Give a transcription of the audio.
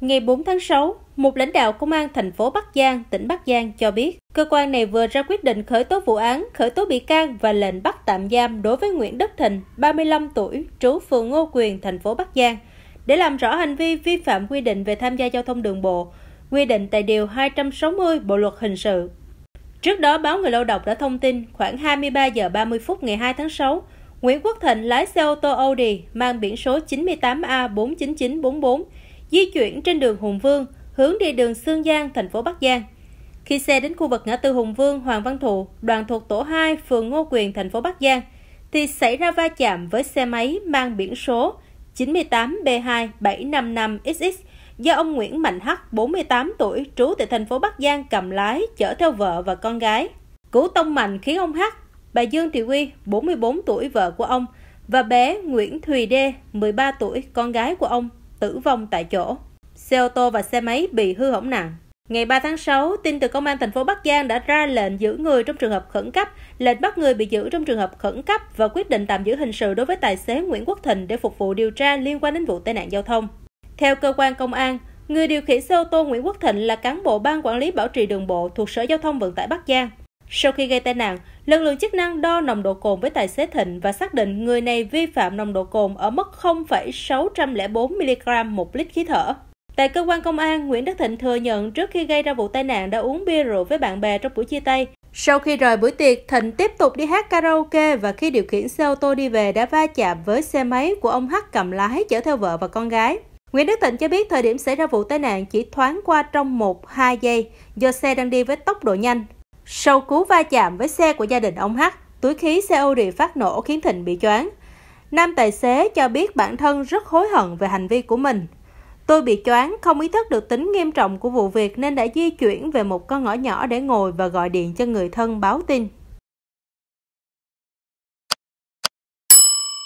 Ngày 4 tháng 6, một lãnh đạo công an thành phố Bắc Giang, tỉnh Bắc Giang cho biết, cơ quan này vừa ra quyết định khởi tố vụ án, khởi tố bị can và lệnh bắt tạm giam đối với Nguyễn Đức Thịnh, 35 tuổi, trú phường Ngô Quyền, thành phố Bắc Giang, để làm rõ hành vi vi phạm quy định về tham gia giao thông đường bộ, quy định tại Điều 260 Bộ Luật Hình sự. Trước đó, báo Người Lao động đã thông tin khoảng 23 giờ 30 phút ngày 2 tháng 6, Nguyễn Quốc Thịnh lái xe ô tô Audi mang biển số 98A49944 di chuyển trên đường Hùng Vương, hướng đi đường Sương Giang, thành phố Bắc Giang. Khi xe đến khu vực ngã tư Hùng Vương, Hoàng Văn Thụ, đoàn thuộc tổ 2, phường Ngô Quyền, thành phố Bắc Giang, thì xảy ra va chạm với xe máy mang biển số 98B2755XX do ông Nguyễn Mạnh Hắc, 48 tuổi, trú tại thành phố Bắc Giang cầm lái chở theo vợ và con gái. Cú tông mạnh khiến ông Hắc, bà Dương Thị Quy, 44 tuổi vợ của ông và bé Nguyễn Thùy Đê, 13 tuổi, con gái của ông tử vong tại chỗ. Xe ô tô và xe máy bị hư hỏng nặng. Ngày 3 tháng 6, tin từ Công an thành phố Bắc Giang đã ra lệnh giữ người trong trường hợp khẩn cấp, lệnh bắt người bị giữ trong trường hợp khẩn cấp và quyết định tạm giữ hình sự đối với tài xế Nguyễn Quốc Thịnh để phục vụ điều tra liên quan đến vụ tai nạn giao thông. Theo cơ quan công an, người điều khiển xe ô tô Nguyễn Quốc Thịnh là cán bộ ban quản lý bảo trì đường bộ thuộc Sở Giao thông Vận tải Bắc Giang. Sau khi gây tai nạn, Lực lượng chức năng đo nồng độ cồn với tài xế Thịnh và xác định người này vi phạm nồng độ cồn ở mức 0,604 mg một lít khí thở. Tại cơ quan công an, Nguyễn Đức Thịnh thừa nhận trước khi gây ra vụ tai nạn đã uống bia rượu với bạn bè trong buổi chia tay. Sau khi rời buổi tiệc, Thịnh tiếp tục đi hát karaoke và khi điều khiển xe ô tô đi về đã va chạm với xe máy của ông H cầm lái chở theo vợ và con gái. Nguyễn Đức Thịnh cho biết thời điểm xảy ra vụ tai nạn chỉ thoáng qua trong 1-2 giây do xe đang đi với tốc độ nhanh. Sau cú va chạm với xe của gia đình ông H, túi khí CO rì phát nổ khiến Thịnh bị choáng. Nam tài xế cho biết bản thân rất hối hận về hành vi của mình. Tôi bị choáng, không ý thức được tính nghiêm trọng của vụ việc nên đã di chuyển về một con ngõ nhỏ để ngồi và gọi điện cho người thân báo tin.